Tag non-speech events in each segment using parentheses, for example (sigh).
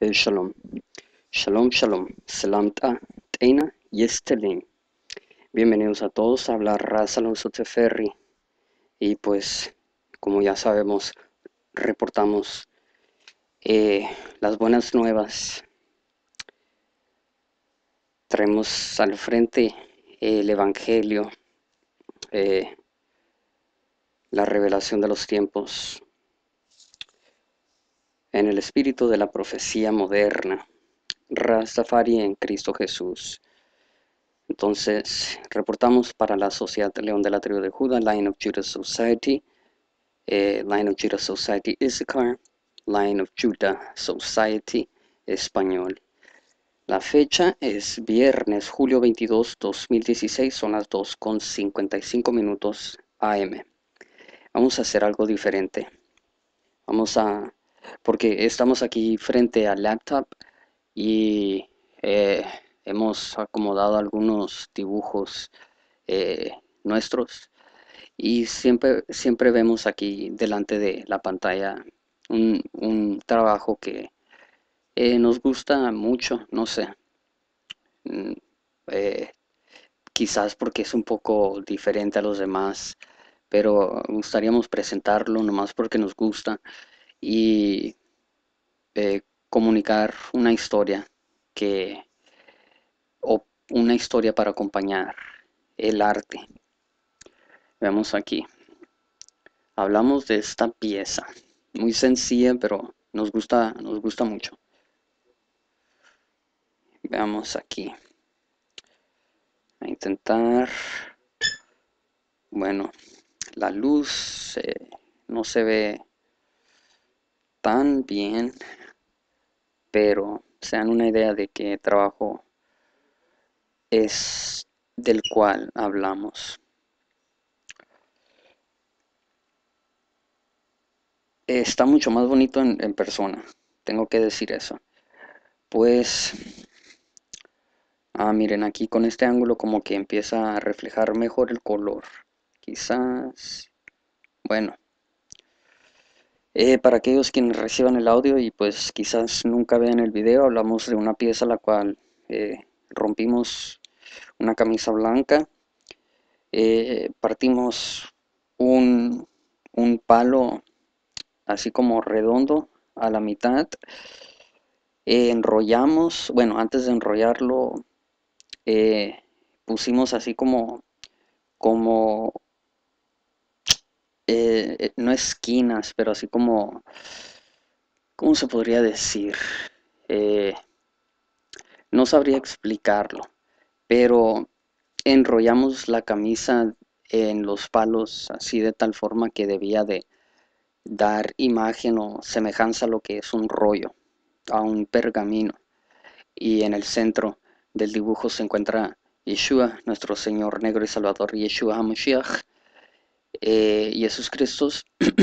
Eh, shalom Shalom, shalom, salam teina y estelín. Bienvenidos a todos a hablar raza Alonso Y pues, como ya sabemos, reportamos eh, las buenas nuevas. Traemos al frente eh, el Evangelio, la revelación de los tiempos, en el espíritu de la profecía moderna, Rastafari en Cristo Jesús. Entonces, reportamos para la Sociedad León de la Tribu de Judá, Line of Judah Society, eh, Line of Judah Society Issachar, Line of Judah Society Español. La fecha es viernes, julio 22, 2016, son las 2.55 minutos AM. Vamos a hacer algo diferente. Vamos a porque estamos aquí frente al laptop y eh, hemos acomodado algunos dibujos eh, nuestros y siempre, siempre vemos aquí delante de la pantalla un, un trabajo que eh, nos gusta mucho, no sé. Mm, quizás porque es un poco diferente a los demás, pero gustaríamos presentarlo nomás porque nos gusta y eh, comunicar una historia que o una historia para acompañar el arte. Vemos aquí. Hablamos de esta pieza, muy sencilla, pero nos gusta nos gusta mucho. Veamos aquí. A intentar bueno, la luz eh, no se ve tan bien, pero se una idea de qué trabajo es del cual hablamos. Está mucho más bonito en, en persona, tengo que decir eso. Pues, ah, miren, aquí con este ángulo como que empieza a reflejar mejor el color. Quizás, bueno, eh, para aquellos quienes reciban el audio y pues quizás nunca vean el video, hablamos de una pieza la cual eh, rompimos una camisa blanca, eh, partimos un, palo así como redondo a la mitad, enrollamos, bueno, antes de enrollarlo, pusimos así como, como eh, eh, no esquinas, pero así como, ¿cómo se podría decir? Eh, no sabría explicarlo, pero enrollamos la camisa en los palos así de tal forma que debía de dar imagen o semejanza a lo que es un rollo, a un pergamino. Y en el centro del dibujo se encuentra Yeshua, nuestro Señor negro y Salvador Yeshua HaMashiach, eh, Jesús Cristo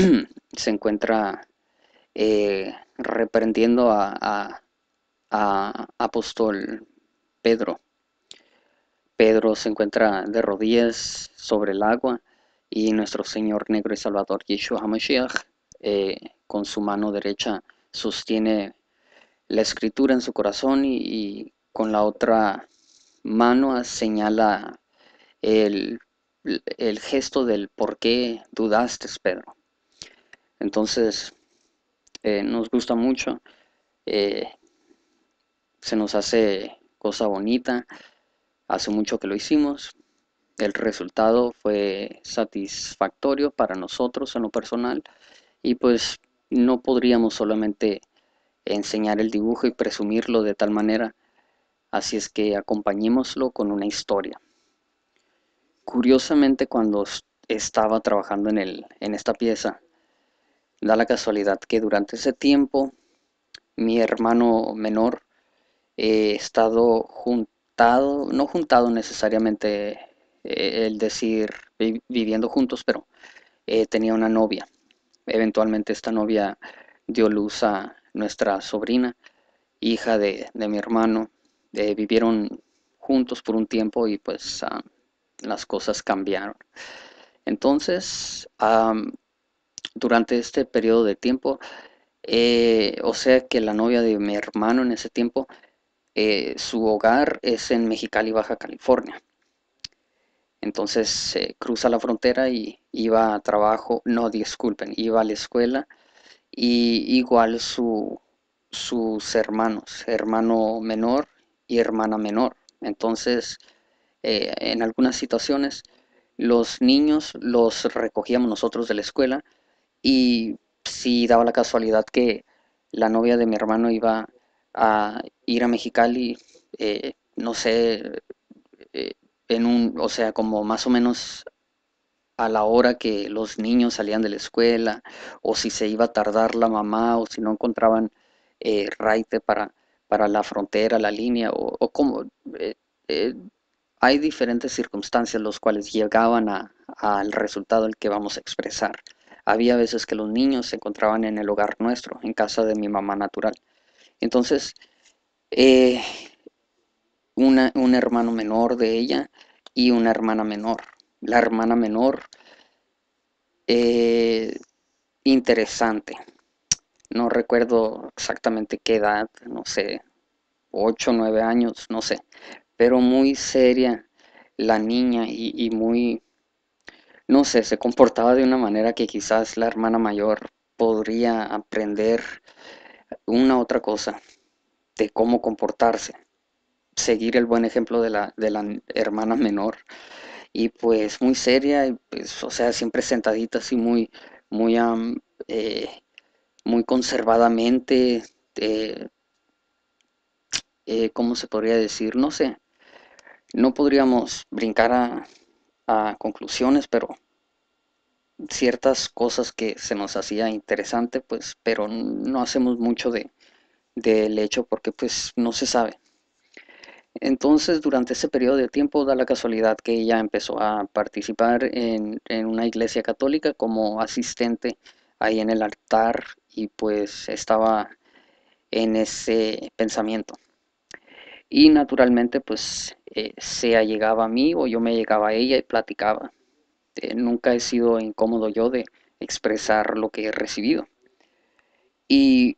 (clears throat) se encuentra eh, reprendiendo a, apóstol Pedro. Pedro se encuentra de rodillas sobre el agua y nuestro Señor negro y Salvador Yeshua HaMashiach eh, con su mano derecha sostiene la escritura en su corazón y con la otra mano señala el el gesto del por qué dudaste, Pedro. Entonces, eh, nos gusta mucho, eh, se nos hace cosa bonita, hace mucho que lo hicimos, el resultado fue satisfactorio para nosotros en lo personal y pues no podríamos solamente enseñar el dibujo y presumirlo de tal manera, así es que acompañémoslo con una historia curiosamente cuando estaba trabajando en, el, en esta pieza, da la casualidad que durante ese tiempo mi hermano menor eh, he estado juntado, no juntado necesariamente, eh, el decir viviendo juntos, pero eh, tenía una novia. Eventualmente esta novia dio luz a nuestra sobrina, hija de, mi hermano. vivieron juntos por un tiempo y pues ah, las cosas cambiaron. Entonces, durante este periodo de tiempo, eh, o sea que la novia de mi hermano en ese tiempo, eh, su hogar es en Mexicali, Baja California. Entonces cruza la frontera y iba a trabajo, no disculpen, iba a la escuela y igual su, sus hermanos, hermano menor y hermana menor. Entonces eh, en algunas situaciones los niños los recogíamos nosotros de la escuela y si daba la casualidad que la novia de mi hermano iba a ir a Mexicali, eh, no sé, eh, en un, o sea, como más o menos a la hora que los niños salían de la escuela, o si se iba a tardar la mamá, o si no encontraban eh, raite para, para la frontera, la línea, o, o como, eh, hay diferentes circunstancias los cuales llegaban al resultado el que vamos a expresar. Había veces que los niños se encontraban en el hogar nuestro, en casa de mi mamá natural. Entonces, eh, una, un hermano menor de ella y una hermana menor. La hermana menor, eh, interesante. No recuerdo exactamente qué edad, no sé, 8, 9 años, no sé pero muy seria la niña y, muy, no sé, se comportaba de una manera que quizás la hermana mayor podría aprender una otra cosa de cómo comportarse, seguir el buen ejemplo de la, de la hermana menor. Y pues muy seria, pues, o sea, siempre sentadita así muy, muy, eh, muy conservadamente, eh, eh, ¿cómo se podría decir? No sé, no podríamos brincar a, conclusiones, pero ciertas cosas que se nos hacía interesante, pues, pero no hacemos mucho de del hecho porque pues no se sabe. Entonces, durante ese periodo de tiempo da la casualidad que ella empezó a participar en, en una iglesia católica como asistente ahí en el altar y pues estaba en ese pensamiento y naturalmente pues eh, se sea llegaba a mí o yo me llegaba a ella y platicaba. Eh, nunca he sido incómodo yo de expresar lo que he recibido. Y,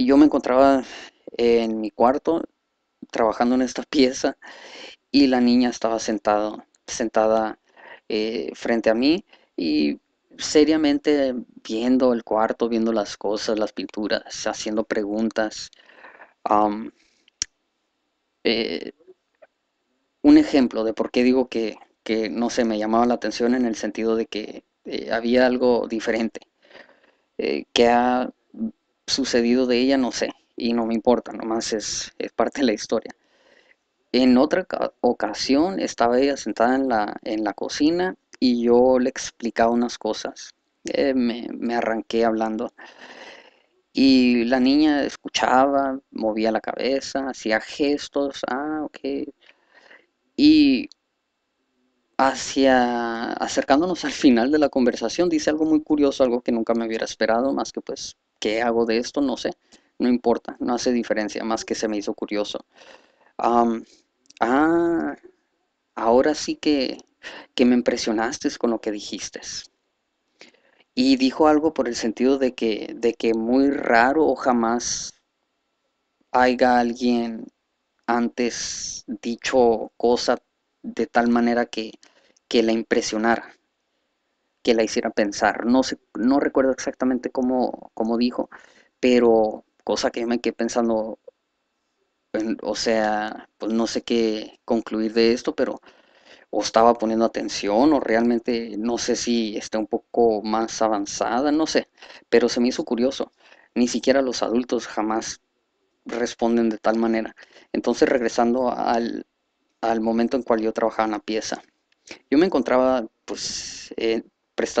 yo me encontraba en mi cuarto trabajando en esta (laughs) pieza y la niña estaba sentado, sentada eh, frente a mí y seriamente viendo el cuarto, viendo las cosas, las pinturas, haciendo preguntas. Eh, un ejemplo de por qué digo que, que, no se me llamaba la atención en el sentido de que eh, había algo diferente eh, que ha sucedido de ella, no sé, y no me importa, nomás es, es parte de la historia. En otra ocasión estaba ella sentada en la, en la cocina y yo le explicaba unas cosas. me, me, arranqué hablando y la niña escuchaba, movía la cabeza, hacía gestos, ah, ok. Y hacia acercándonos al final de la conversación, dice algo muy curioso, algo que nunca me hubiera esperado, más que pues, ¿qué hago de esto? No sé, no importa, no hace diferencia, más que se me hizo curioso. ah, ahora sí que, que me impresionaste con lo que dijiste y dijo algo por el sentido de que, de que muy raro o jamás haya alguien antes dicho cosa de tal manera que, la impresionara, que la hiciera pensar. No, sé, no recuerdo exactamente cómo, dijo, pero cosa que me quedé pensando, o sea, pues no sé qué concluir de esto, pero o estaba poniendo atención o realmente no sé si está un poco más avanzada, no sé, pero se me hizo curioso. Ni siquiera los adultos jamás responden de tal manera. Entonces regresando al, al momento en cual yo trabajaba en la pieza, yo me encontraba pues eh,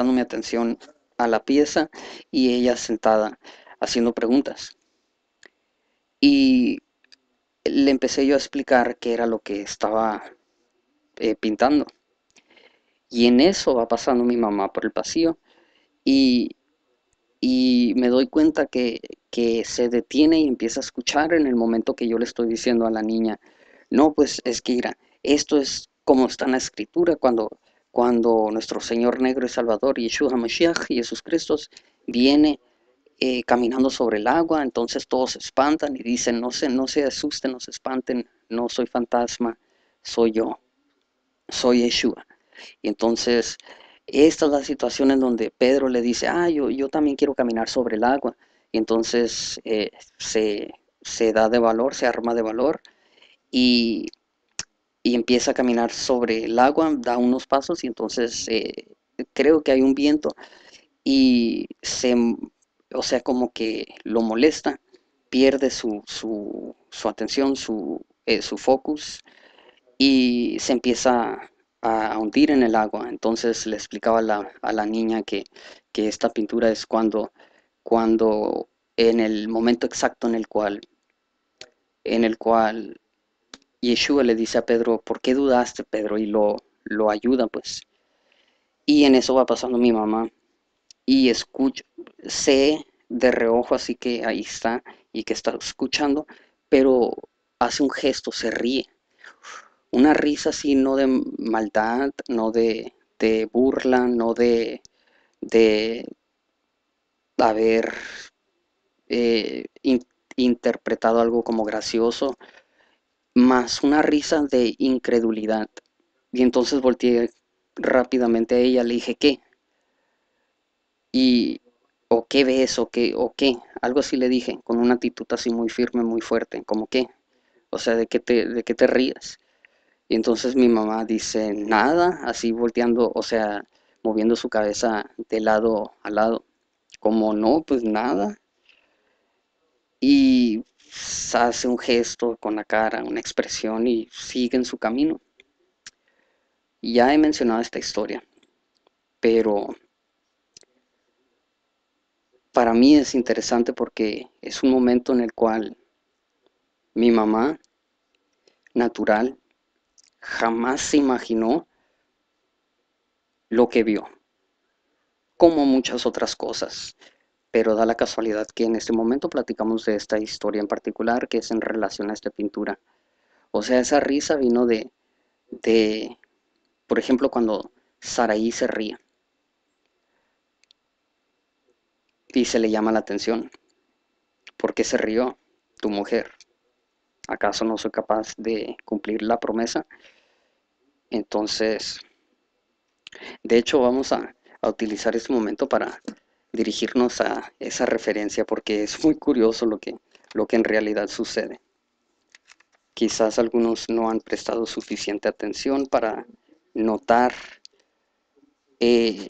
mi atención a la pieza y ella sentada haciendo preguntas. Y le empecé yo a explicar qué era lo que estaba eh, pintando. Y en eso va pasando mi mamá por el pasillo y, me doy cuenta que, que, se detiene y empieza a escuchar en el momento que yo le estoy diciendo a la niña, no, pues es que esto es como está en la escritura cuando, cuando nuestro Señor Negro y Salvador Yeshua y Jesús Cristo, viene eh, caminando sobre el agua, entonces todos se espantan y dicen, no se, no se asusten, no se espanten, no soy fantasma, soy yo soy Yeshua. Y entonces, esta es la situación en donde Pedro le dice, ah, yo, yo también quiero caminar sobre el agua. entonces eh, se, da de valor, se arma de valor y, empieza a caminar sobre el agua, da unos pasos y entonces eh, creo que hay un viento y se, o sea, como que lo molesta, pierde su, atención, su, eh, su focus y se empieza a, hundir en el agua. Entonces le explicaba a la, niña que, esta pintura es cuando, cuando en el momento exacto en el cual, en el cual Yeshua le dice a Pedro, ¿por qué dudaste, Pedro? Y lo, lo ayuda, pues. Y en eso va pasando mi mamá. Y escucho, sé de reojo, así que ahí está, y que está escuchando, pero hace un gesto, se ríe una risa así, no de maldad, no de, burla, no de, haber eh, interpretado algo como gracioso, más una risa de incredulidad. Y entonces volteé rápidamente a ella, le dije, ¿qué? Y, ¿o qué ves? ¿O qué? ¿O qué? Algo así le dije, con una actitud así muy firme, muy fuerte, como qué. O sea, ¿de qué te, de qué te ríes? Y entonces mi mamá dice, nada, así volteando, o sea, moviendo su cabeza de lado a lado. Como no, pues nada. Y hace un gesto con la cara, una expresión y sigue en su camino. Ya he mencionado esta historia, pero para mí es interesante porque es un momento en el cual mi mamá natural jamás se imaginó lo que vio, como muchas otras cosas. Pero da la casualidad que en este momento platicamos de esta historia en particular que es en relación a esta pintura. O sea, esa risa vino de, de por ejemplo, cuando Saraí se ríe y se le llama la atención. ¿Por qué se rió tu mujer? ¿Acaso no soy capaz de cumplir la promesa? Entonces, de hecho, vamos a, utilizar este momento para dirigirnos a esa referencia porque es muy curioso lo que, lo que en realidad sucede. Quizás algunos no han prestado suficiente atención para notar eh,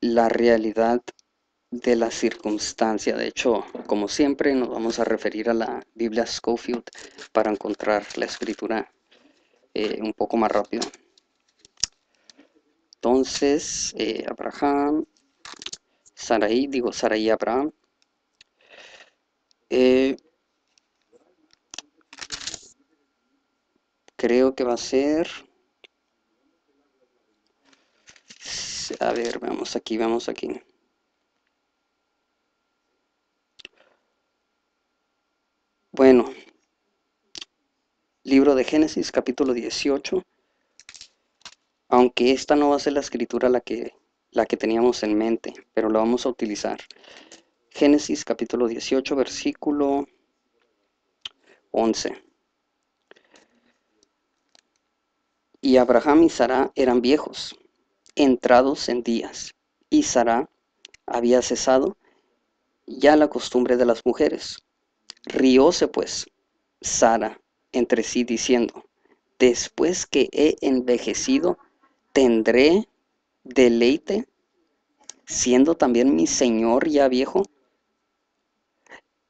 la realidad de la circunstancia. De hecho, como siempre, nos vamos a referir a la Biblia Schofield para encontrar la escritura eh, un poco más rápido. Entonces, eh, Abraham, Saraí, digo Sarai Abraham. Eh, creo que va a ser... A ver, vamos aquí, vamos aquí. Bueno, libro de Génesis capítulo 18, aunque esta no va a ser la escritura la que, la que teníamos en mente, pero la vamos a utilizar. Génesis capítulo 18, versículo 11. Y Abraham y Sara eran viejos, entrados en días, y Sara había cesado ya la costumbre de las mujeres Rióse pues Sara entre sí diciendo, después que he envejecido, tendré deleite, siendo también mi Señor ya viejo.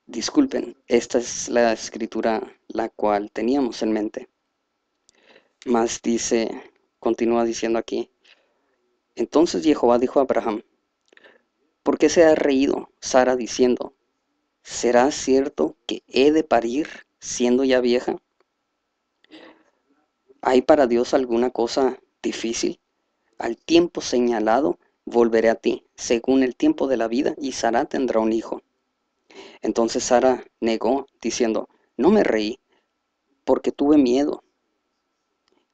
Disculpen, esta es la escritura la cual teníamos en mente. Mas dice, continúa diciendo aquí, entonces Jehová dijo a Abraham, ¿por qué se ha reído Sara diciendo, ¿será cierto que he de parir siendo ya vieja? ¿Hay para Dios alguna cosa difícil? Al tiempo señalado volveré a ti, según el tiempo de la vida, y Sara tendrá un hijo. Entonces Sara negó, diciendo, no me reí, porque tuve miedo.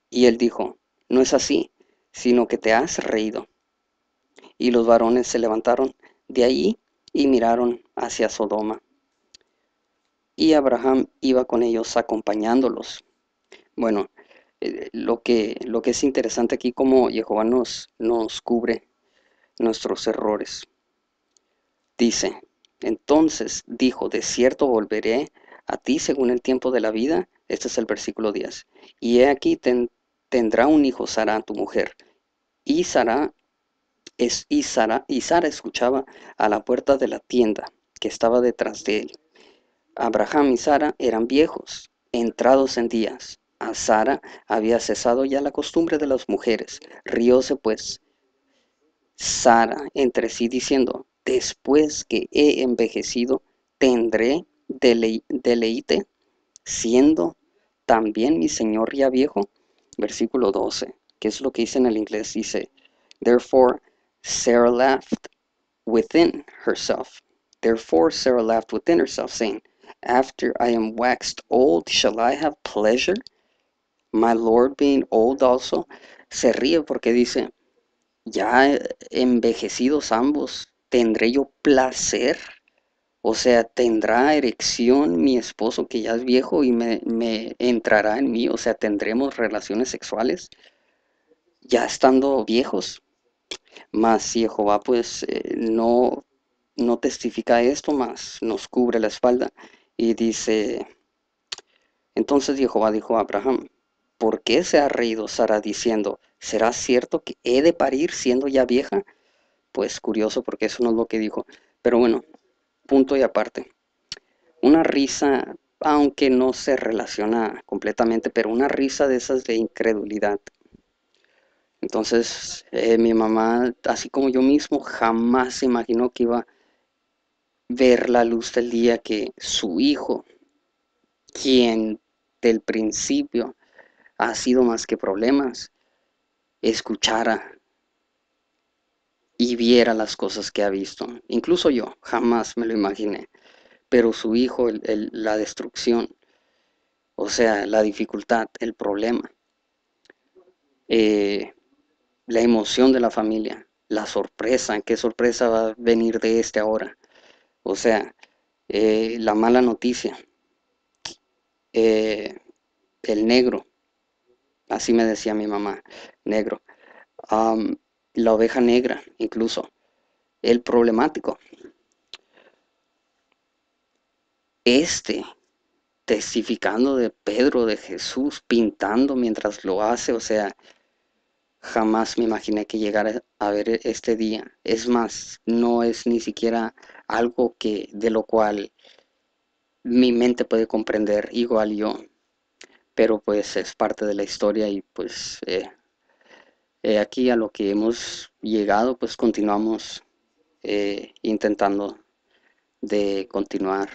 Y él dijo, no es así, sino que te has reído. Y los varones se levantaron de allí y miraron hacia Sodoma y Abraham iba con ellos acompañándolos. Bueno, eh, lo, que, lo que es interesante aquí como Jehová nos, nos cubre nuestros errores. Dice, entonces dijo, de cierto volveré a ti según el tiempo de la vida. Este es el versículo 10. Y he aquí tendrá un hijo Sara, tu mujer. Y Sara, es, y Sara, y Sara escuchaba a la puerta de la tienda que estaba detrás de él. Abraham y Sara eran viejos, entrados en días. A Sara había cesado ya la costumbre de las mujeres. Rióse pues Sara entre sí diciendo, después que he envejecido, tendré deleite, siendo también mi señor ya viejo. Versículo 12, que es lo que dice en el inglés, dice, Therefore Sarah laughed within herself. Therefore Sarah laughed within herself, saying, after I am waxed old, shall I have pleasure? My Lord being old also. Se ríe porque dice, ya envejecidos ambos, ¿tendré yo placer? O sea, ¿tendrá erección mi esposo que ya es viejo y me, entrará en mí? O sea, ¿tendremos relaciones sexuales ya estando viejos? más si Jehová pues eh, no, no testifica esto, más nos cubre la espalda, y dice, entonces Jehová dijo a Abraham, ¿por qué se ha reído Sara diciendo, ¿será cierto que he de parir siendo ya vieja? Pues curioso porque eso no es lo que dijo. Pero bueno, punto y aparte. Una risa, aunque no se relaciona completamente, pero una risa de esas de incredulidad. Entonces eh, mi mamá, así como yo mismo, jamás imaginó que iba ver la luz del día que su hijo, quien del principio ha sido más que problemas, escuchara y viera las cosas que ha visto. Incluso yo jamás me lo imaginé, pero su hijo, la destrucción, o sea, la dificultad, el problema, eh, la emoción de la familia, la sorpresa, qué sorpresa va a venir de este ahora o sea, eh, la mala noticia, eh, el negro, así me decía mi mamá, negro, la oveja negra incluso, el problemático. Este, testificando de Pedro, de Jesús, pintando mientras lo hace, o sea, Jamás me imaginé que llegara a ver este día. Es más, no es ni siquiera algo que de lo cual mi mente puede comprender igual yo. Pero pues es parte de la historia y pues eh, aquí a lo que hemos llegado pues continuamos eh, intentando de continuar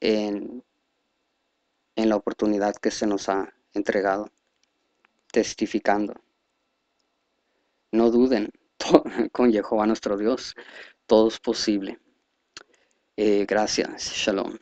en la oportunidad que se nos ha entregado testificando. No duden, (laughs) con Jehová nuestro Dios, todo es posible. Eh, gracias, shalom.